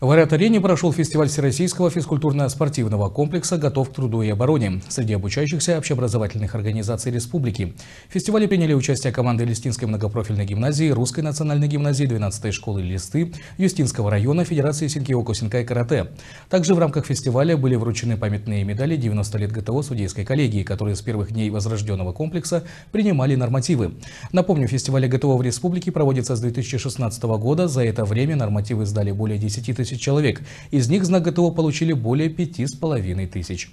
В Ариат-арене прошел фестиваль Всероссийского физкультурно-спортивного комплекса «Готов к труду и обороне» среди обучающихся общеобразовательных организаций республики. В фестивале приняли участие команды Листинской многопрофильной гимназии, Русской национальной гимназии, 12-й школы Листы, Юстинского района, Федерации Синкио-Косинка и Карате. Также в рамках фестиваля были вручены памятные медали 90 лет ГТО судейской коллегии, которые с первых дней возрожденного комплекса принимали нормативы. Напомню, фестиваль ГТО в республике проводится с 2016 года. За это время нормативы сдали более 10 тысяч тысяч человек. Из них знак ГТО получили более пяти с половиной тысяч.